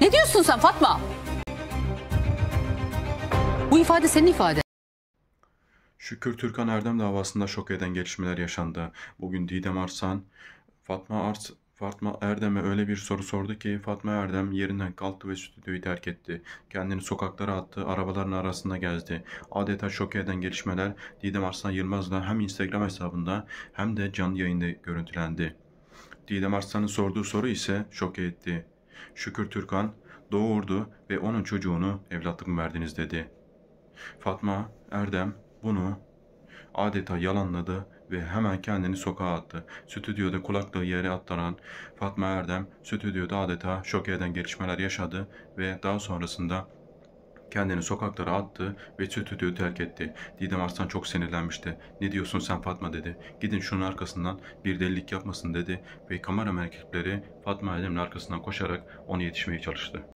Ne diyorsun sen Fatma? Bu ifade senin ifade. Şükür Türkan Erdem davasında şok eden gelişmeler yaşandı. Bugün Didem Arsan, Fatma Ars Fatma Erdem'e öyle bir soru sordu ki Fatma Erdem yerinden kalktı ve stüdyoyu terk etti. Kendini sokaklara attı, arabaların arasında gezdi. Adeta şok eden gelişmeler Didem Arslan Yılmaz'la hem Instagram hesabında hem de canlı yayında görüntülendi. Didem Arslan'ın sorduğu soru ise şok etti. Şükür Türkan doğurdu ve onun çocuğunu evlatlık mı verdiniz dedi. Fatma, Erdem bunu adeta yalanladı ve hemen kendini sokağa attı. Stüdyoda kulaklığı yere atlanan Fatma Erdem stüdyoda adeta şok eden gelişmeler yaşadı ve daha sonrasında Kendini sokaklara attı ve stüdyoyu terk etti. Didem Arslan çok sinirlenmişti. Ne diyorsun sen Fatma dedi. Gidin şunun arkasından bir delilik yapmasın dedi ve kamera merkepleri Fatma Adem'in arkasından koşarak ona yetişmeye çalıştı.